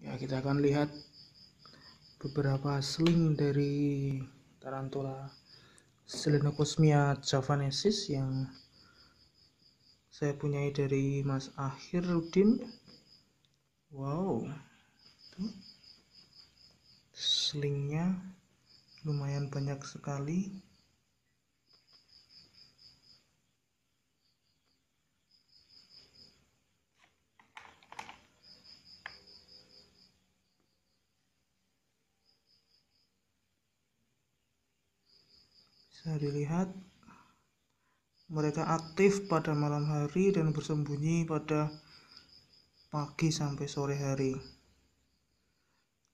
ya kita akan lihat beberapa sling dari tarantula Selenocosmia javanesis yang saya punyai dari Mas Akhirudin wow slingnya selingnya lumayan banyak sekali Saya dilihat mereka aktif pada malam hari dan bersembunyi pada pagi sampai sore hari.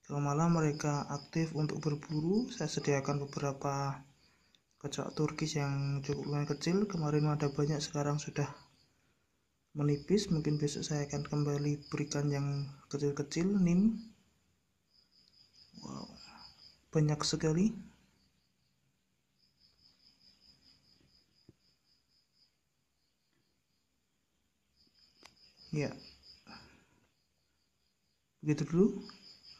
Kalau malam mereka aktif untuk berburu, saya sediakan beberapa kecoak turkis yang cukup lumayan kecil. Kemarin ada banyak, sekarang sudah menipis. Mungkin besok saya akan kembali berikan yang kecil-kecil, nim. Wow, banyak sekali. ya begitu dulu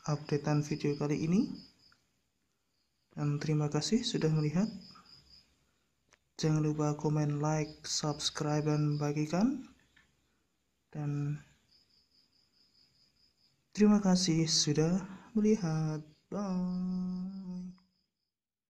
updatean video kali ini dan terima kasih sudah melihat jangan lupa komen like subscribe dan bagikan dan terima kasih sudah melihat bye